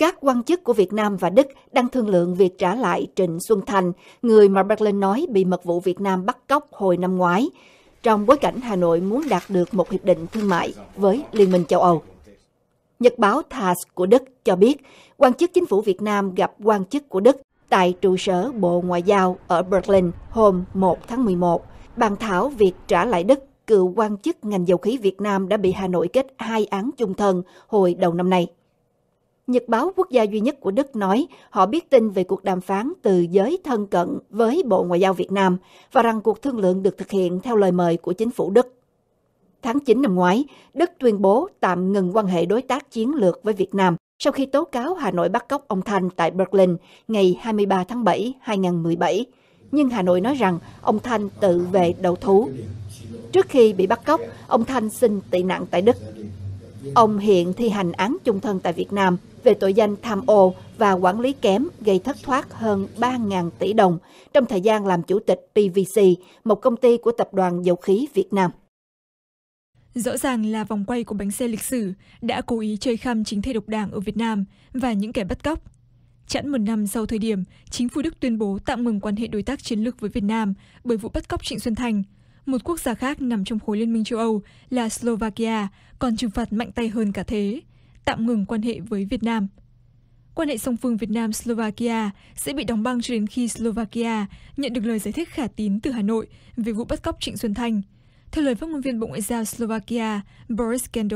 Các quan chức của Việt Nam và Đức đang thương lượng việc trả lại Trịnh Xuân Thành, người mà Berlin nói bị mật vụ Việt Nam bắt cóc hồi năm ngoái, trong bối cảnh Hà Nội muốn đạt được một hiệp định thương mại với Liên minh châu Âu. Nhật báo TASS của Đức cho biết, quan chức chính phủ Việt Nam gặp quan chức của Đức tại trụ sở Bộ Ngoại giao ở Berlin hôm 1 tháng 11, bàn thảo việc trả lại Đức cựu quan chức ngành dầu khí Việt Nam đã bị Hà Nội kết hai án chung thân hồi đầu năm nay. Nhật báo quốc gia duy nhất của Đức nói họ biết tin về cuộc đàm phán từ giới thân cận với Bộ Ngoại giao Việt Nam và rằng cuộc thương lượng được thực hiện theo lời mời của chính phủ Đức. Tháng 9 năm ngoái, Đức tuyên bố tạm ngừng quan hệ đối tác chiến lược với Việt Nam sau khi tố cáo Hà Nội bắt cóc ông Thanh tại Berlin ngày 23 tháng 7, 2017. Nhưng Hà Nội nói rằng ông Thanh tự về đầu thú. Trước khi bị bắt cóc, ông Thanh xin tị nạn tại Đức. Ông hiện thi hành án chung thân tại Việt Nam về tội danh tham ô và quản lý kém gây thất thoát hơn ba ngàn tỷ đồng trong thời gian làm chủ tịch PVC, một công ty của Tập đoàn Dầu khí Việt Nam. Rõ ràng là vòng quay của bánh xe lịch sử đã cố ý chơi khăm chính thể độc đảng ở Việt Nam và những kẻ bắt cóc. Chẵn một năm sau thời điểm, chính phủ Đức tuyên bố tạm ngừng quan hệ đối tác chiến lược với Việt Nam bởi vụ bắt cóc Trịnh Xuân Thành, một quốc gia khác nằm trong khối Liên minh châu Âu là Slovakia còn trừng phạt mạnh tay hơn cả thế tạm ngừng quan hệ với việt nam quan hệ song phương việt nam slovakia sẽ bị đóng băng cho đến khi Slovakia nhận được lời giải thích khả tín từ hà nội về vụ bắt cóc trịnh xuân thanh theo lời phát ngôn viên bộ ngoại giao Slovakia boris ken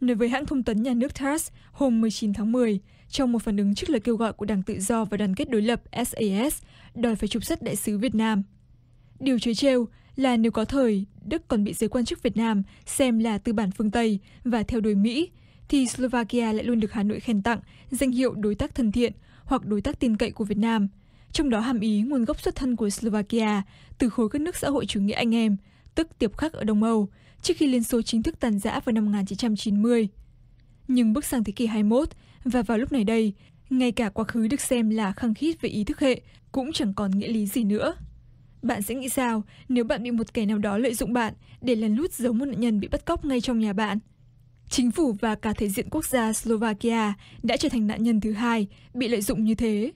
nói với hãng thông tấn nhà nước TASS hôm mười chín tháng mười trong một phản ứng trước lời kêu gọi của đảng tự do và đoàn kết đối lập SAS đòi phải trục xuất đại sứ việt nam điều trớ trêu là nếu có thời đức còn bị giới quan chức việt nam xem là tư bản phương tây và theo đuổi mỹ thì Slovakia lại luôn được hà nội khen tặng danh hiệu đối tác thân thiện hoặc đối tác tin cậy của việt nam trong đó hàm ý nguồn gốc xuất thân của Slovakia từ khối các nước xã hội chủ nghĩa anh em tức tiệp khắc ở đông âu trước khi liên xô chính thức tàn rã vào năm 1990. Nhưng bước sang thế kỷ 21 và vào lúc này đây, ngay cả quá khứ được xem là khăng khít về ý thức hệ cũng chẳng còn nghĩa lý gì nữa. Bạn sẽ nghĩ sao nếu bạn bị một kẻ nào đó lợi dụng bạn để lén lút giấu một nạn nhân bị bắt cóc ngay trong nhà bạn? chính phủ và cả thể diện quốc gia Slovakia đã trở thành nạn nhân thứ hai bị lợi dụng như thế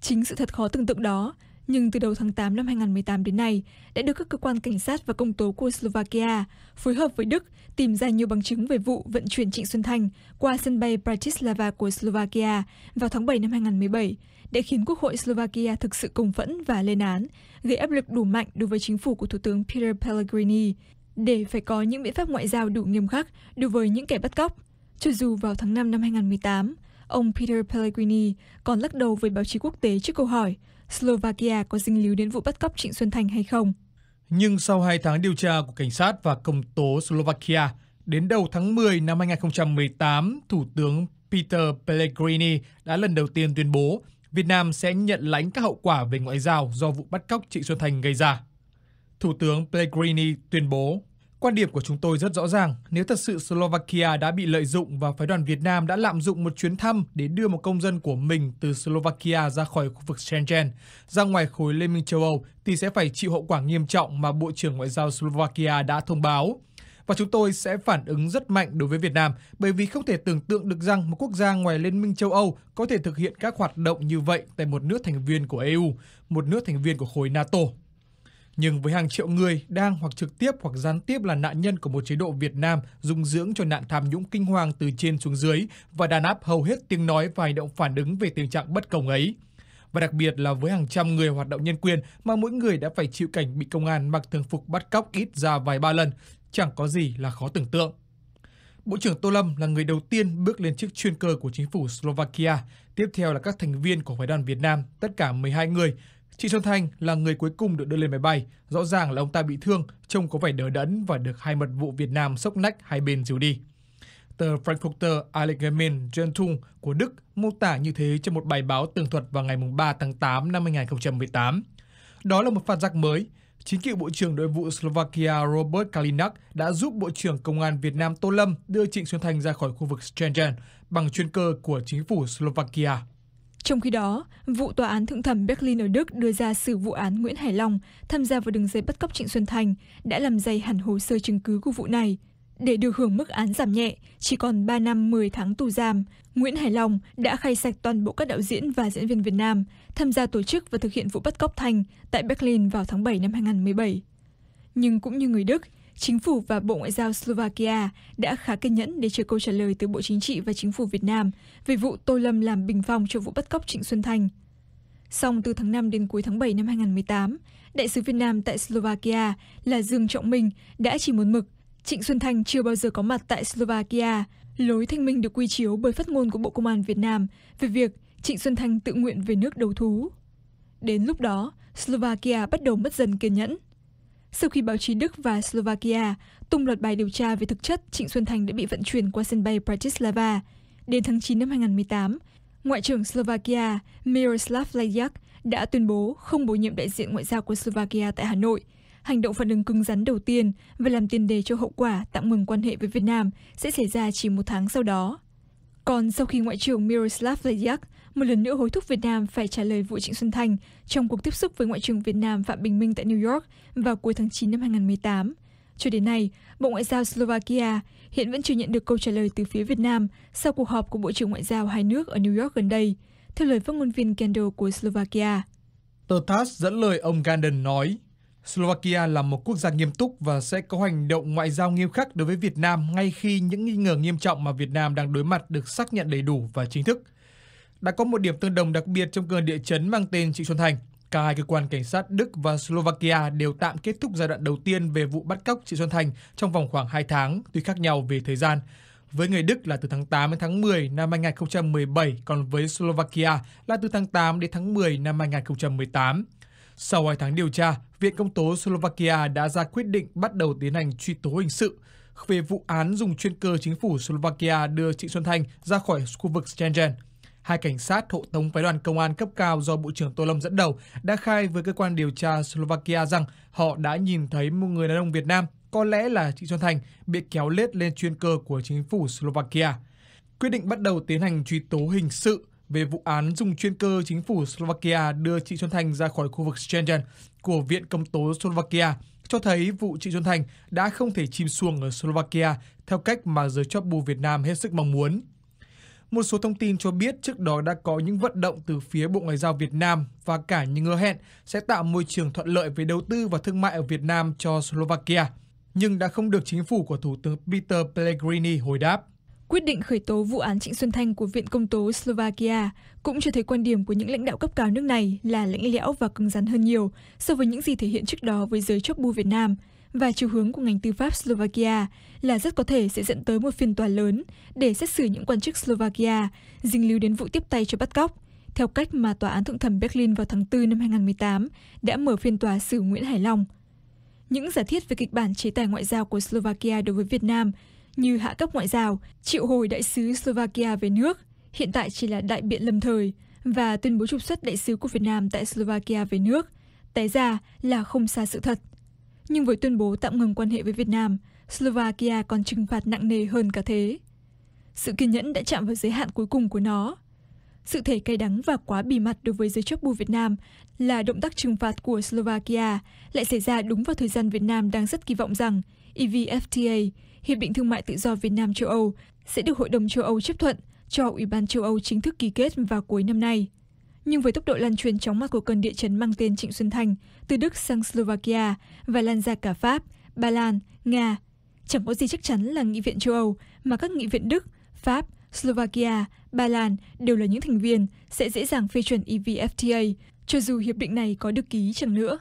chính sự thật khó tưởng tượng đó nhưng từ đầu tháng tám năm 2018 đến nay đã được các cơ quan cảnh sát và công tố của Slovakia phối hợp với đức tìm ra nhiều bằng chứng về vụ vận chuyển trịnh xuân thanh qua sân bay Bratislava của Slovakia vào tháng 7 năm 2017, ngàn để khiến quốc hội Slovakia thực sự căm phẫn và lên án, gây áp lực đủ mạnh đối với chính phủ của Thủ tướng Peter Pellegrini để phải có những biện pháp ngoại giao đủ nghiêm khắc đối với những kẻ bắt cóc cho dù vào tháng năm năm 2018, ông Peter Pellegrini còn lắc đầu với báo chí quốc tế trước câu hỏi Slovakia có dính líu đến vụ bắt cóc trịnh xuân Thành hay không nhưng sau hai tháng điều tra của cảnh sát và công tố Slovakia, đến đầu tháng 10 năm 2018, Thủ tướng Peter Pellegrini đã lần đầu tiên tuyên bố Việt Nam sẽ nhận lãnh các hậu quả về ngoại giao do vụ bắt cóc Trịnh Xuân Thành gây ra. Thủ tướng Pellegrini tuyên bố, quan điểm của chúng tôi rất rõ ràng, nếu thật sự Slovakia đã bị lợi dụng và phái đoàn Việt Nam đã lạm dụng một chuyến thăm để đưa một công dân của mình từ Slovakia ra khỏi khu vực Schengen, ra ngoài khối Liên minh châu Âu thì sẽ phải chịu hậu quả nghiêm trọng mà Bộ trưởng Ngoại giao Slovakia đã thông báo và chúng tôi sẽ phản ứng rất mạnh đối với Việt Nam bởi vì không thể tưởng tượng được rằng một quốc gia ngoài Liên minh châu Âu có thể thực hiện các hoạt động như vậy tại một nước thành viên của EU, một nước thành viên của khối NATO. Nhưng với hàng triệu người đang hoặc trực tiếp hoặc gián tiếp là nạn nhân của một chế độ Việt Nam dung dưỡng cho nạn tham nhũng kinh hoàng từ trên xuống dưới và đàn áp hầu hết tiếng nói và hành động phản ứng về tình trạng bất công ấy. Và đặc biệt là với hàng trăm người hoạt động nhân quyền mà mỗi người đã phải chịu cảnh bị công an mặc thường phục bắt cóc ít ra vài ba lần, chẳng có gì là khó tưởng tượng. Bộ trưởng Tô Lâm là người đầu tiên bước lên chiếc chuyên cơ của chính phủ Slovakia, tiếp theo là các thành viên của phái đoàn Việt Nam, tất cả 12 người, Chị Xuân Thanh là người cuối cùng được đưa lên máy bay, rõ ràng là ông ta bị thương, trông có vẻ đỡ đẫn và được hai mật vụ Việt Nam sốc nách hai bên dìu đi. Tờ Frankfurter Allgemeine Zeitung của Đức mô tả như thế trong một bài báo tường thuật vào ngày 3 tháng 8 năm 2018. Đó là một phạt giác mới. Chính cựu Bộ trưởng đội vụ Slovakia Robert Kalinak đã giúp Bộ trưởng Công an Việt Nam Tô Lâm đưa Trịnh Xuân Thanh ra khỏi khu vực Schengen bằng chuyên cơ của chính phủ Slovakia trong khi đó vụ tòa án thượng thẩm berlin ở đức đưa ra xử vụ án nguyễn hải long tham gia vào đường dây bắt cóc trịnh xuân thành đã làm dày hẳn hồ sơ chứng cứ của vụ này để được hưởng mức án giảm nhẹ chỉ còn ba năm mười tháng tù giam nguyễn hải long đã khai sạch toàn bộ các đạo diễn và diễn viên việt nam tham gia tổ chức và thực hiện vụ bắt cóc thành tại berlin vào tháng bảy năm 2017 nhưng cũng như người đức chính phủ và bộ ngoại giao Slovakia đã khá kiên nhẫn để chờ câu trả lời từ bộ chính trị và chính phủ việt nam về vụ tô lâm làm bình phong cho vụ bắt cóc trịnh xuân Thành. song từ tháng năm đến cuối tháng bảy năm 2018, đại sứ việt nam tại Slovakia là dương trọng minh đã chỉ một mực trịnh xuân Thành chưa bao giờ có mặt tại Slovakia. lối thanh minh được quy chiếu bởi phát ngôn của bộ công an việt nam về việc trịnh xuân Thành tự nguyện về nước đầu thú đến lúc đó Slovakia bắt đầu mất dần kiên nhẫn sau khi báo chí đức và Slovakia tung loạt bài điều tra về thực chất trịnh xuân Thành đã bị vận chuyển qua sân bay bờ tít đến tháng chín năm hai ngàn mười tám ngoại trưởng Slovakia va ki đã tuyên bố không bổ nhiệm đại diện ngoại giao của Slovakia tại hà nội hành động phản ứng cứng rắn đầu tiên và làm tiền đề cho hậu quả tạm ngừng quan hệ với việt nam sẽ xảy ra chỉ một tháng sau đó còn sau khi ngoại trưởng miroslav lajak một lần nữa hối thúc việt nam phải trả lời vụ trịnh xuân thanh trong cuộc tiếp xúc với ngoại trưởng việt nam phạm bình minh tại New York vào cuối tháng chín năm hai ngàn mười tám cho đến nay bộ ngoại giao Slovakia hiện vẫn chưa nhận được câu trả lời từ phía việt nam sau cuộc họp của bộ trưởng ngoại giao hai nước ở New York gần đây theo lời phát ngôn viên kendall của Slovakia, lô tờ tass dẫn lời ông ganden nói Slovakia là một quốc gia nghiêm túc và sẽ có hành động ngoại giao nghiêm khắc đối với Việt Nam ngay khi những nghi ngờ nghiêm trọng mà Việt Nam đang đối mặt được xác nhận đầy đủ và chính thức đã có một điểm tương đồng đặc biệt trong cơn địa chấn mang tên Trịnh Xuân Thành. Cả hai cơ quan cảnh sát Đức và Slovakia đều tạm kết thúc giai đoạn đầu tiên về vụ bắt cóc Trịnh Xuân Thành trong vòng khoảng 2 tháng, tuy khác nhau về thời gian. Với người Đức là từ tháng 8 đến tháng 10 năm 2017, còn với Slovakia là từ tháng 8 đến tháng 10 năm 2018. Sau 2 tháng điều tra, Viện Công tố Slovakia đã ra quyết định bắt đầu tiến hành truy tố hình sự về vụ án dùng chuyên cơ chính phủ Slovakia đưa Trịnh Xuân Thành ra khỏi khu vực Schengen. Hai cảnh sát hộ tống phái đoàn công an cấp cao do Bộ trưởng Tô Lâm dẫn đầu đã khai với cơ quan điều tra Slovakia rằng họ đã nhìn thấy một người đàn ông Việt Nam, có lẽ là Trịnh Xuân Thành, bị kéo lết lên chuyên cơ của chính phủ Slovakia. Quyết định bắt đầu tiến hành truy tố hình sự về vụ án dùng chuyên cơ chính phủ Slovakia đưa Trịnh Xuân Thành ra khỏi khu vực Schengen của Viện Công tố Slovakia cho thấy vụ Trịnh Xuân Thành đã không thể chìm xuồng ở Slovakia theo cách mà giới chóp bù Việt Nam hết sức mong muốn. Một số thông tin cho biết trước đó đã có những vận động từ phía Bộ Ngoại giao Việt Nam và cả những hứa hẹn sẽ tạo môi trường thuận lợi về đầu tư và thương mại ở Việt Nam cho Slovakia, nhưng đã không được chính phủ của Thủ tướng Peter Pellegrini hồi đáp. Quyết định khởi tố vụ án Trịnh Xuân Thanh của Viện Công tố Slovakia cũng cho thấy quan điểm của những lãnh đạo cấp cao nước này là lãnh lẽo và cứng rắn hơn nhiều so với những gì thể hiện trước đó với giới chóp bu Việt Nam – và chiều hướng của ngành tư pháp Slovakia là rất có thể sẽ dẫn tới một phiên tòa lớn để xét xử những quan chức Slovakia dính líu đến vụ tiếp tay cho bắt cóc theo cách mà tòa án thượng thẩm Berlin vào tháng tư năm 2018 đã mở phiên tòa xử nguyễn hải long những giả thiết về kịch bản chế tài ngoại giao của Slovakia đối với Việt Nam như hạ cấp ngoại giao, triệu hồi đại sứ Slovakia về nước, hiện tại chỉ là đại biện lâm thời và tuyên bố trục xuất đại sứ của Việt Nam tại Slovakia về nước, té ra là không xa sự thật nhưng với tuyên bố tạm ngừng quan hệ với việt nam Slovakia còn trừng phạt nặng nề hơn cả thế sự kiên nhẫn đã chạm vào giới hạn cuối cùng của nó sự thể cay đắng và quá bì mặt đối với giới chóp bu Việt Nam là động tác trừng phạt của Slovakia lại xảy ra đúng vào thời gian Việt Nam đang rất kỳ vọng rằng EVFTA, Hiệp định Thương mại Tự do Việt Nam-Châu Âu, sẽ được Hội đồng Châu Âu chấp thuận cho Ủy ban Châu Âu chính thức ký kết vào cuối năm nay nhưng với tốc độ lan truyền chóng mặt của cơn địa chấn mang tên Trịnh Xuân Thành từ Đức sang Slovakia và lan ra cả Pháp, Ba Lan, Nga. Chẳng có gì chắc chắn là nghị viện châu Âu mà các nghị viện Đức, Pháp, Slovakia, Ba Lan đều là những thành viên sẽ dễ dàng phê chuẩn EVFTA, cho dù hiệp định này có được ký chẳng nữa.